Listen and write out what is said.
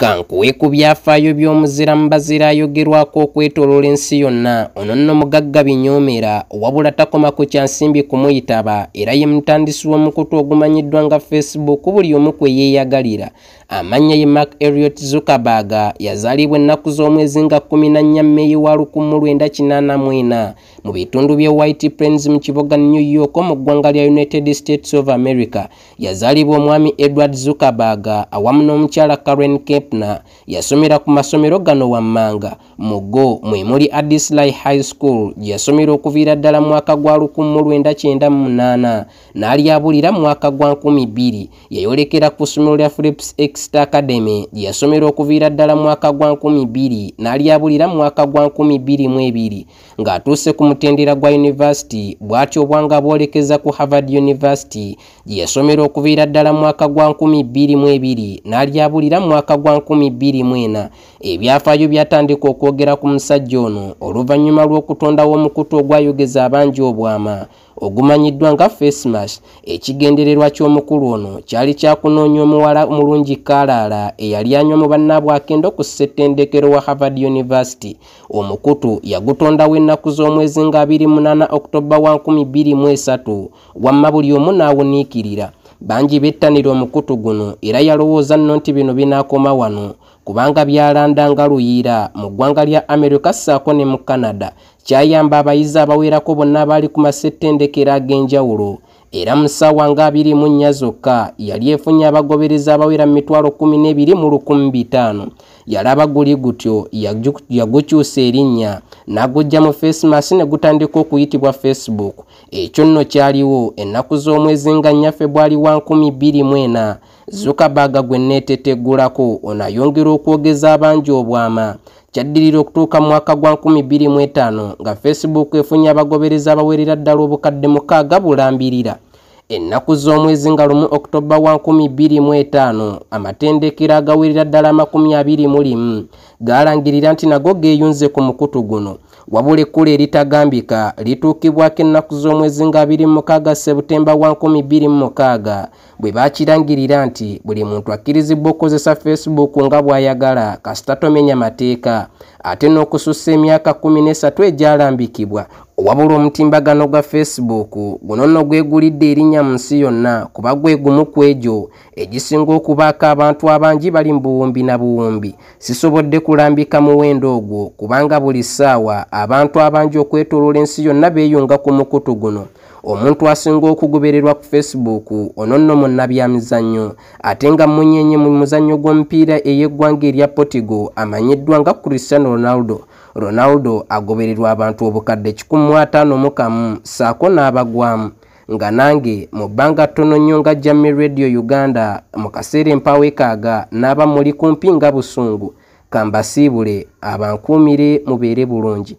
kankuwe ku byafaayo by'omuzira mbazira ayogerwako okwetoloola ensi yonna ono nno mugagga binyoomera wabula takoma ku kyansimbi kumuyitaba era ye mutandisi w'omukutu ogumanyiddwa nga facebook buli omu kwe yeeyagalira amannya ye mark eriot zukabaga yazaalibwa ennaku z'omwezi nga 14 meeyi wa 1984 mu bitundu bye white prains mu kiboga new york mu ggwanga lya united states of america yazaalibwa omwami edward zukabaga awamu n'omukyala karen cap Etna yasomera ku masomero gano wammanga mu go mwe muli Addislai High School yasomera okuviira ddala mwaka gwa 1998 n'alyabulira mwaka gwa 2000 yayolekera ku ssomero lya Philips Exeter Academy yasomera okuviira ddala mwaka gwa 2000 n'alyabulira mwaka gwa 2002 ng'atuuse ku mutendera gwa yunivasity bw'atyo obwanga bwolekeza ku Harvard University yasomera okuviira ddala mwaka gwa 2002 n'alyabulira mwaka gwa 2002 2024 ebyafaayo byatandika okwogera ku musajja ono oluvannyuma lw'okutondawo omukutu ogwayogeza abangi obwama ogumanyiddwa nga facemash ekigendererwa ky'omukulu ono kyali kyakunoonya omuwala mulungi kalaala eyali anywa mu bannaabwe akendo ku ssettendekero wa harvard university omukutu yagutondawo ennaku z'omwezi nga 28 oktoba wa 23 wamma buli omu n'awuniikirira bangi bettanira omukutu guno era yalowooza nno nti bino binaakoma wano kubanga byalandanga luyiira mu ggwanga lya amerika ssaako ne mu canada kyayamba abayizi abawerako bonna baali ku masettendekero ag'enjawulo era mu ssaawa nga 2 mu nnya zokka yali efunye abagobereza abawera mu mitwalo 1 2 mu 1 5 yalaba guli gutyo yagukyusa erinnya n'agujja mu facemasi ne gutandika okuyitibwa facebook ekyo nno kyaliwo ennaku z'omwezi nga nnyaffe bwali wa 24 zukabaga gwe neeteteggulako onayongera okwogeza abangi obwama kyaddirira okutuuka mu mwaka gwa 25 nga facebook efunye abagobereza abawerera ddala obukadde mukaaga bulambirira ennaku z'omwezi nga lumu oktoba wa 25 amatendekero agawerera ddala 21 galangirira nti nago geeyunze ku mukutu guno wabula ekkula eritagambika lituukibwako ennaku z'omwezi nga 26 sebutemba 26 bwe baakirangirira nti buli muntu akkirizibwa okukozesa facebook nga bw'ayagala kasita tomenya mateeka ate n'okususa emyaka 13 egyalambikibwa wabula omutimbagano gwa facebook guno nno gwegulidde erinnya mu nsi yonna kuba gwegumu ku egyo egisinga okubaako abantu abangi bali mu buwumbi na buwumbi sisobodde kulambika muwendo ogwo kubanga buli ssaawa abantu abanji okwetoloola ensi yonna beeyunga ku mukutu guno omuntu asinga okugobererwa ku facebook onono munnabyamizannyo ate nga munyeenye mu muzannyo gw'omupiira ey'eggwanga erya potigo amanyiddwa nga cristiano ronaldo ronaldo agobererwa abantu obukadde 1mukamu ssaako n'abagwamu nga nange mu bbanga ttono nnyo nga jamme radio uganda mu kaseera empawekaaga n'aba muli kumpi nga busungu kambasiibule abankuumire mubeere bulungi